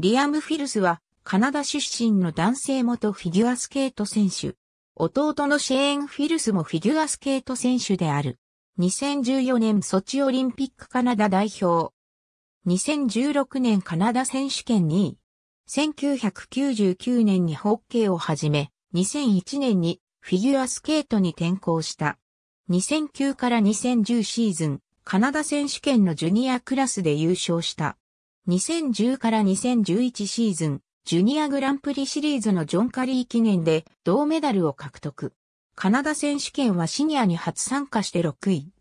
リアム・フィルスは、カナダ出身の男性元フィギュアスケート選手。弟のシェーン・フィルスもフィギュアスケート選手である。2014年ソチオリンピックカナダ代表。2016年カナダ選手権2位。1999年にホッケーを始め、2001年にフィギュアスケートに転向した。2009から2010シーズン、カナダ選手権のジュニアクラスで優勝した。2010から2011シーズン、ジュニアグランプリシリーズのジョン・カリー記念で銅メダルを獲得。カナダ選手権はシニアに初参加して6位。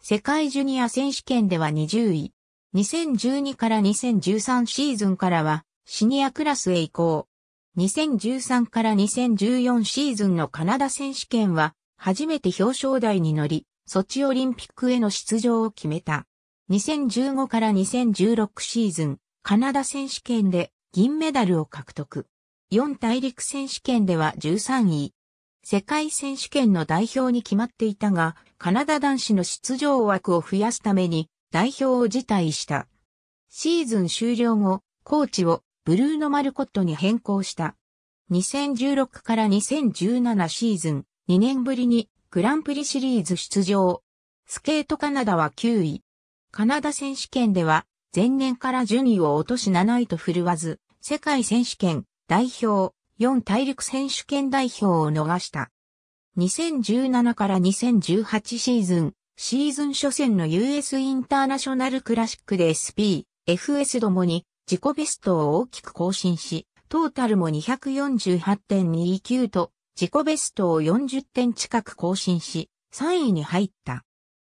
世界ジュニア選手権では20位。2012から2013シーズンからはシニアクラスへ移行。2013から2014シーズンのカナダ選手権は初めて表彰台に乗り、ソチオリンピックへの出場を決めた。2015から2016シーズン、カナダ選手権で銀メダルを獲得。4大陸選手権では13位。世界選手権の代表に決まっていたが、カナダ男子の出場枠を増やすために代表を辞退した。シーズン終了後、コーチをブルーノ・マルコットに変更した。2016から2017シーズン、2年ぶりにグランプリシリーズ出場。スケートカナダは9位。カナダ選手権では、前年から順位を落とし7位と振るわず、世界選手権、代表、4大陸選手権代表を逃した。2017から2018シーズン、シーズン初戦の US インターナショナルクラシックで SP、FS どもに自己ベストを大きく更新し、トータルも248.29と自己ベストを40点近く更新し、3位に入った。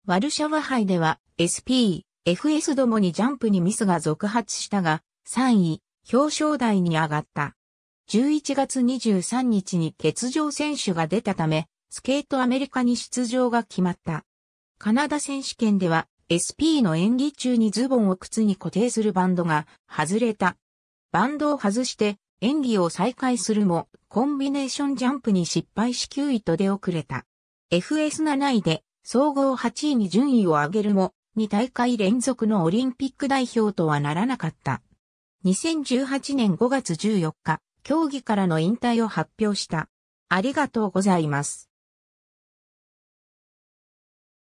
ワルシャワ杯では SP、FS どもにジャンプにミスが続発したが、3位、表彰台に上がった。11月23日に欠場選手が出たため、スケートアメリカに出場が決まった。カナダ選手権では SP の演技中にズボンを靴に固定するバンドが外れた。バンドを外して演技を再開するもコンビネーションジャンプに失敗し9位と出遅れた。FS7 位で総合8位に順位を上げるも2大会連続のオリンピック代表とはならなかった。2018年5月14日、競技からの引退を発表した。ありがとうございます。